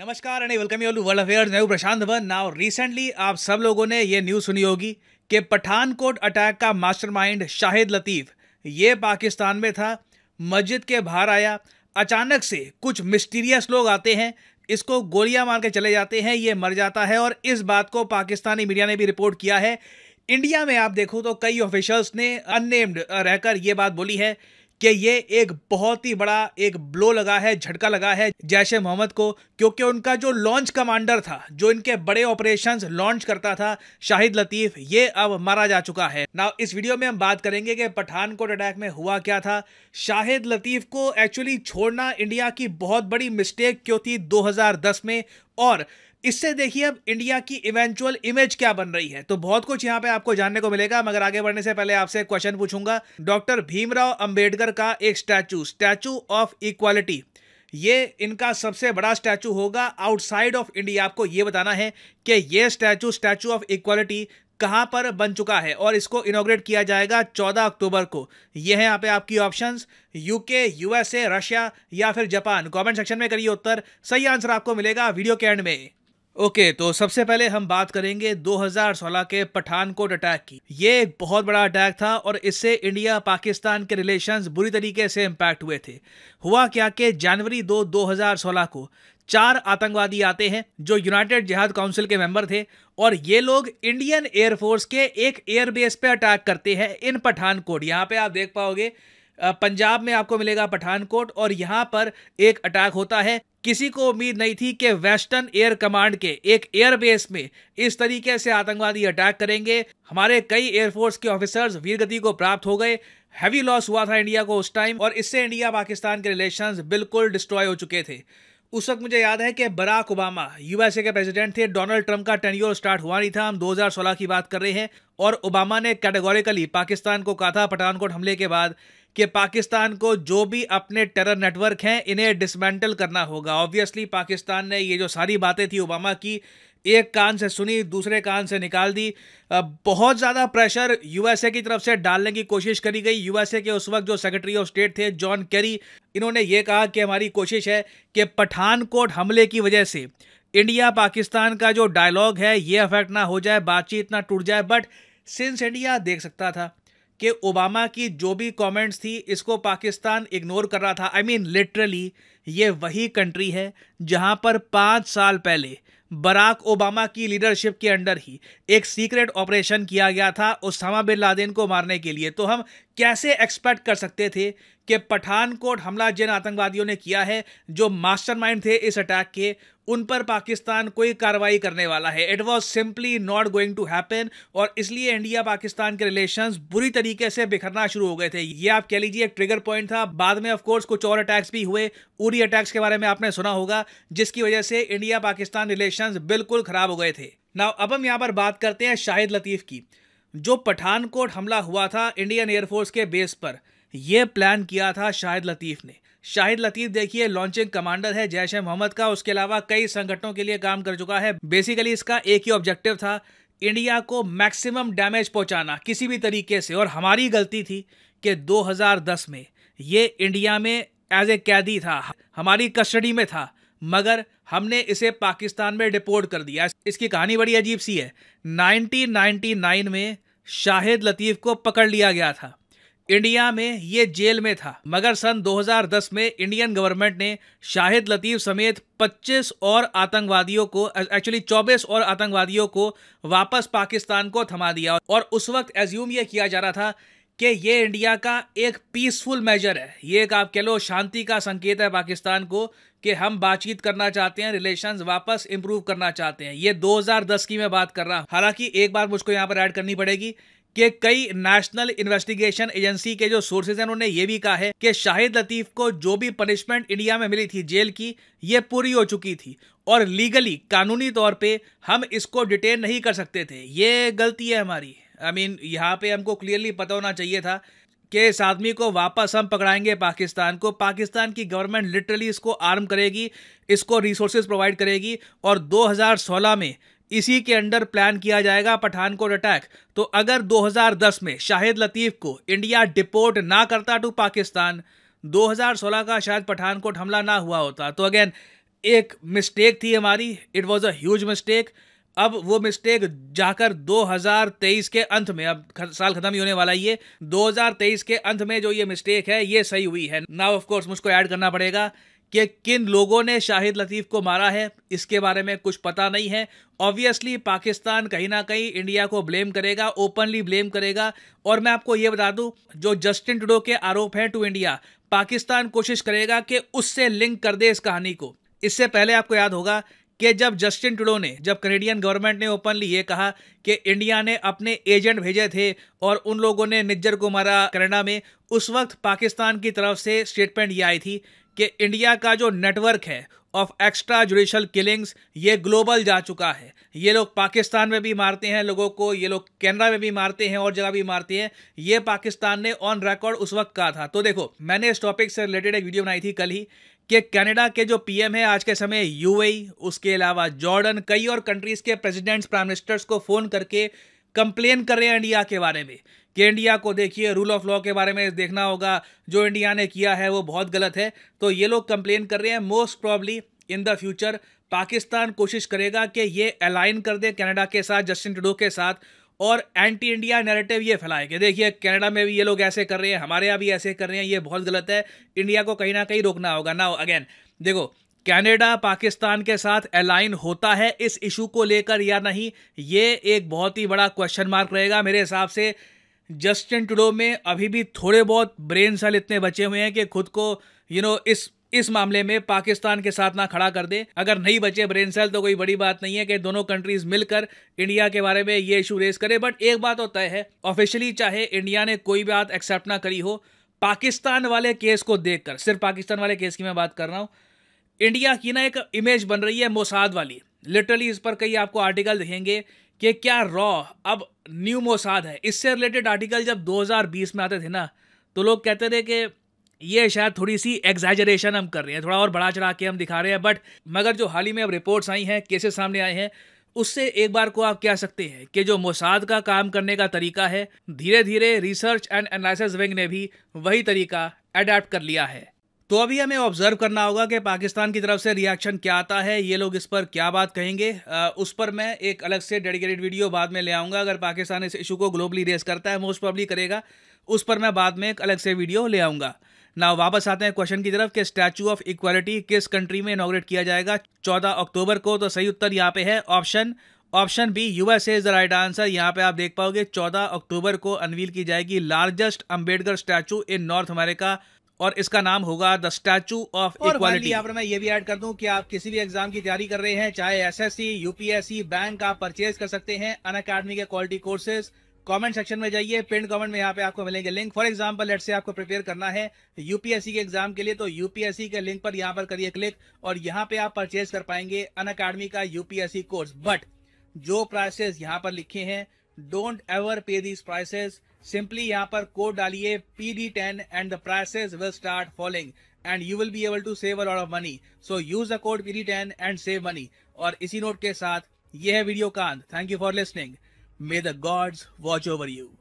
नमस्कार and welcome you world affairs मैं प्रशांत भवन नाउ रिसेंटली आप सब लोगों ने यह न्यूज़ सुनी होगी कि पठानकोट अटैक का मास्टरमाइंड शाहिद लतीफ़ ये पाकिस्तान में था मस्जिद के बाहर आया अचानक से कुछ मिस्टीरियस लोग आते हैं इसको गोलियां मार के चले जाते हैं ये मर जाता है और इस बात को पाकिस्तानी मीडिया ने भी रिपोर्ट किया है इंडिया में आप देखो तो कई ऑफिशल्स ने अननेम्ड रहकर ये बात बोली है कि ये एक बहुत ही बड़ा एक ब्लो लगा है झटका लगा है जैश ए मोहम्मद को क्योंकि उनका जो लॉन्च कमांडर था जो इनके बड़े ऑपरेशंस लॉन्च करता था शाहिद लतीफ ये अब मारा जा चुका है ना इस वीडियो में हम बात करेंगे कि पठानकोट अटैक में हुआ क्या था शाहिद लतीफ को एक्चुअली छोड़ना इंडिया की बहुत बड़ी मिस्टेक क्यों थी दो में और इससे देखिए अब इंडिया की इवेंचुअल इमेज क्या बन रही है तो बहुत कुछ यहाँ पे आपको जानने को मिलेगा मगर आगे बढ़ने से पहले आपसे क्वेश्चन पूछूंगा डॉक्टर भीमराव अंबेडकर का एक स्टैचू स्टैचू ऑफ इक्वालिटी ये इनका सबसे बड़ा स्टैचू होगा आउटसाइड ऑफ इंडिया आपको ये बताना है कि ये स्टैचू स्टैचू ऑफ इक्वालिटी कहां पर बन चुका है और इसको इनोग्रेट किया जाएगा 14 अक्टूबर को ये है यहाँ पे आपकी ऑप्शंस यूके यूएसए रशिया या फिर जापान कमेंट सेक्शन में करिए उत्तर सही आंसर आपको मिलेगा वीडियो के एंड में ओके okay, तो सबसे पहले हम बात करेंगे 2016 के पठानकोट अटैक की ये एक बहुत बड़ा अटैक था और इससे इंडिया पाकिस्तान के रिलेशंस बुरी तरीके से इम्पैक्ट हुए थे हुआ क्या कि जनवरी 2 2016 को चार आतंकवादी आते हैं जो यूनाइटेड जिहाद काउंसिल के मेंबर थे और ये लोग इंडियन एयरफोर्स के एक एयरबेस पे अटैक करते हैं इन पठानकोट यहाँ पे आप देख पाओगे पंजाब में आपको मिलेगा पठानकोट और यहाँ पर एक अटैक होता है किसी को उम्मीद नहीं थी कि वेस्टर्न एयर कमांड के एक एयरबेस में इस तरीके से आतंकवादी अटैक करेंगे हमारे कई एयरफोर्स के ऑफिसर्स वीरगति को प्राप्त हो गए हैवी लॉस हुआ था इंडिया को उस टाइम और इससे इंडिया पाकिस्तान के रिलेशन बिल्कुल डिस्ट्रॉय हो चुके थे उस वक्त मुझे याद है कि बराक ओबामा यूएसए के प्रेसिडेंट थे डोनाल्ड ट्रंप का टेन्योर स्टार्ट हुआ नहीं था हम 2016 की बात कर रहे हैं और ओबामा ने कैटेगोरिकली पाकिस्तान को कहा था पठानकोट हमले के बाद कि पाकिस्तान को जो भी अपने टेरर नेटवर्क हैं इन्हें डिसमेंटल करना होगा ऑब्वियसली पाकिस्तान ने ये जो सारी बातें थी ओबामा की एक कान से सुनी दूसरे कान से निकाल दी बहुत ज़्यादा प्रेशर यूएसए की तरफ से डालने की कोशिश करी गई यूएसए के उस वक्त जो सेक्रेटरी ऑफ स्टेट थे जॉन केरी इन्होंने ये कहा कि हमारी कोशिश है कि पठानकोट हमले की वजह से इंडिया पाकिस्तान का जो डायलॉग है ये अफेक्ट ना हो जाए बातचीत ना टूट जाए बट सिंस इंडिया देख सकता था कि ओबामा की जो भी कमेंट्स थी इसको पाकिस्तान इग्नोर कर रहा था आई मीन लिटरली ये वही कंट्री है जहां पर पाँच साल पहले बराक ओबामा की लीडरशिप के अंडर ही एक सीक्रेट ऑपरेशन किया गया था उसामा बिन लादेन को मारने के लिए तो हम कैसे एक्सपेक्ट कर सकते थे कि पठानकोट हमला जिन आतंकवादियों ने किया है जो मास्टरमाइंड थे इस अटैक के उन पर पाकिस्तान कोई कार्रवाई करने वाला है it was simply not going to happen और इसलिए इंडिया पाकिस्तान के रिलेशंस बुरी तरीके से बिखरना शुरू हो गए थे ये आप कह लीजिए एक ट्रिगर पॉइंट था बाद में ऑफकोर्स कुछ और अटैक्स भी हुए उरी अटैक्स के बारे में आपने सुना होगा जिसकी वजह से इंडिया पाकिस्तान रिलेशन बिल्कुल खराब हो गए थे ना अब हम यहाँ पर बात करते हैं शाहिद लतीफ़ की जो पठानकोट हमला हुआ था इंडियन एयरफोर्स के बेस पर यह प्लान किया था शाहिद लतीफ़ ने शाहिद लतीफ़ देखिए लॉन्चिंग कमांडर है जैश ए मोहम्मद का उसके अलावा कई संगठनों के लिए काम कर चुका है बेसिकली इसका एक ही ऑब्जेक्टिव था इंडिया को मैक्सिमम डैमेज पहुंचाना किसी भी तरीके से और हमारी गलती थी कि 2010 में ये इंडिया में एज ए कैदी था हमारी कस्टडी में था मगर हमने इसे पाकिस्तान में डिपोर्ट कर दिया इसकी कहानी बड़ी अजीब सी है 1999 में शाहिद लतीफ़ को पकड़ लिया गया था इंडिया में ये जेल में था मगर सन 2010 में इंडियन गवर्नमेंट ने शाहिद लतीफ़ समेत 25 और आतंकवादियों को एक्चुअली 24 और आतंकवादियों को वापस पाकिस्तान को थमा दिया और उस वक्त एज्यूम यह किया जा रहा था कि ये इंडिया का एक पीसफुल मेजर है ये एक आप कह लो शांति का संकेत है पाकिस्तान को कि हम बातचीत करना चाहते हैं रिलेशंस वापस इम्प्रूव करना चाहते हैं ये 2010 की मैं बात कर रहा हूँ हालांकि एक बात मुझको यहाँ पर ऐड करनी पड़ेगी कि कई नेशनल इन्वेस्टिगेशन एजेंसी के जो सोर्सेज हैं उन्होंने ये भी कहा है कि शाहिद लतीफ को जो भी पनिशमेंट इंडिया में मिली थी जेल की ये पूरी हो चुकी थी और लीगली कानूनी तौर पे हम इसको डिटेन नहीं कर सकते थे ये गलती है हमारी आई मीन यहाँ पे हमको क्लियरली पता होना चाहिए था कि इस आदमी को वापस हम पकड़ाएंगे पाकिस्तान को पाकिस्तान की गवर्नमेंट लिटरली इसको आर्म करेगी इसको रिसोर्सेज प्रोवाइड करेगी और 2016 में इसी के अंडर प्लान किया जाएगा पठानकोट अटैक तो अगर 2010 में शाहिद लतीफ़ को इंडिया डिपोर्ट ना करता टू पाकिस्तान 2016 का शायद पठानकोट हमला ना हुआ होता तो अगेन एक मिस्टेक थी हमारी it was a huge mistake अब वो मिस्टेक जाकर 2023 के अंत में अब साल खत्म ही होने वाला ये 2023 के अंत में जो ये मिस्टेक है ये सही हुई है नाउ ऑफ कोर्स मुझको ऐड करना पड़ेगा कि किन लोगों ने शाहिद लतीफ़ को मारा है इसके बारे में कुछ पता नहीं है ऑब्वियसली पाकिस्तान कहीं ना कहीं इंडिया को ब्लेम करेगा ओपनली ब्लेम करेगा और मैं आपको ये बता दूं जो जस्टिन टुडो के आरोप हैं टू इंडिया पाकिस्तान कोशिश करेगा कि उससे लिंक कर दे इस कहानी को इससे पहले आपको याद होगा कि जब जस्टिन टूडो ने जब कनेडियन गवर्नमेंट ने ओपनली ये कहा कि इंडिया ने अपने एजेंट भेजे थे और उन लोगों ने निज्जर को मारा कनाडा में उस वक्त पाकिस्तान की तरफ से स्टेटमेंट ये आई थी कि इंडिया का जो नेटवर्क है ऑफ एक्स्ट्रा जुडिशल किलिंग्स ये ग्लोबल जा चुका है ये लोग पाकिस्तान में भी मारते हैं लोगों को ये लोग कैनरा में भी मारते हैं और जगह भी मारते हैं ये पाकिस्तान ने ऑन रिकॉर्ड उस वक्त कहा था तो देखो मैंने इस टॉपिक से रिलेटेड एक वीडियो बनाई थी कल ही कि कनाडा के जो पीएम है आज के समय यूएई उसके अलावा जॉर्डन कई और कंट्रीज के प्रेसिडेंट्स प्राइम मिनिस्टर्स को फ़ोन करके कंप्लेन कर रहे हैं इंडिया के बारे में कि इंडिया को देखिए रूल ऑफ लॉ के बारे में देखना होगा जो इंडिया ने किया है वो बहुत गलत है तो ये लोग कंप्लेन कर रहे हैं most probably in the future Pakistan कोशिश करेगा कि ये अलाइन कर दे कनाडा के साथ जस्टिन टुडो के साथ और एंटी इंडिया नैरेटिव ये फैलाए कि देखिए कनाडा में भी ये लोग ऐसे कर रहे हैं हमारे यहाँ भी ऐसे कर रहे हैं ये बहुत गलत है इंडिया को कहीं ना कहीं रोकना होगा ना अगेन देखो कनाडा पाकिस्तान के साथ अलाइन होता है इस इशू को लेकर या नहीं ये एक बहुत ही बड़ा क्वेश्चन मार्क रहेगा मेरे हिसाब से जस्टिन टुडो में अभी भी थोड़े बहुत ब्रेन सेल इतने बचे हुए हैं कि खुद को यू you नो know, इस इस मामले में पाकिस्तान के साथ ना खड़ा कर दे अगर नहीं बचे ब्रेन सेल तो कोई बड़ी बात नहीं है कि दोनों कंट्रीज मिलकर इंडिया के बारे में ये इशू रेस करे बट एक बात तो तय है ऑफिशियली चाहे इंडिया ने कोई बात एक्सेप्ट ना करी हो पाकिस्तान वाले केस को देखकर सिर्फ पाकिस्तान वाले केस की मैं बात कर रहा हूँ इंडिया की ना एक इमेज बन रही है मोसाद वाली लिटरली इस पर कई आपको आर्टिकल दिखेंगे कि क्या रॉ अब न्यू मोसाद है इससे रिलेटेड आर्टिकल जब 2020 में आते थे ना तो लोग कहते थे कि ये शायद थोड़ी सी एग्जैजरेशन हम कर रहे हैं थोड़ा और बढ़ा चढ़ा के हम दिखा रहे हैं बट मगर जो हाल ही में अब रिपोर्ट्स आई हैं केसेस सामने आए हैं उससे एक बार को आप कह सकते हैं कि जो मोसाद का काम करने का तरीका है धीरे धीरे रिसर्च एंड एनालिसिस विंग ने भी वही तरीका अडेप्ट कर लिया है तो अभी हमें ऑब्जर्व करना होगा कि पाकिस्तान की तरफ से रिएक्शन क्या आता है ये लोग इस पर क्या बात कहेंगे आ, उस पर मैं एक अलग से डेडिकेटेड वीडियो बाद में ले आऊँगा अगर पाकिस्तान इस इशू को ग्लोबली रेस करता है मोस्ट प्रॉब्ली करेगा उस पर मैं बाद में एक अलग से वीडियो ले आऊँगा ना वापस आते हैं क्वेश्चन की तरफ कि स्टैचू ऑफ इक्वालिटी किस कंट्री में इनोग्रेट किया जाएगा चौदह अक्टूबर को तो सही उत्तर यहाँ पे है option option B USA is the right answer यहाँ पे आप देख पाओगे 14 अक्टूबर को अनवील की जाएगी largest Ambedkar statue in North America और इसका नाम होगा द स्टैचू ऑफ इक्वालिटी यहाँ पर मैं ये भी ऐड कर दूं कि आप किसी भी एग्जाम की तैयारी कर रहे हैं चाहे एसएससी यूपीएससी बैंक आप परचेज कर सकते हैं अन के क्वालिटी कोर्सेज कमेंट सेक्शन में जाइए पिंड कमेंट में यहाँ पे आपको मिलेंगे लिंक फॉर एग्जांपल लेट से आपको प्रिपेयर करना है यूपीएससी के एग्जाम के लिए तो यूपीएससी के लिंक पर यहाँ पर करिए क्लिक और यहाँ पे आप परचेज कर पाएंगे अन अकाडमी का यूपीएससी कोर्स बट जो प्राइसेस यहाँ पर लिखे हैं don't ever pay these prices simply यहाँ पर कोड डालिए P D ten and the prices will start following and you will be able to save a of money so use the code P D ten and save money और इसी note के साथ यह है video कांत thank you for listening May the gods watch over you.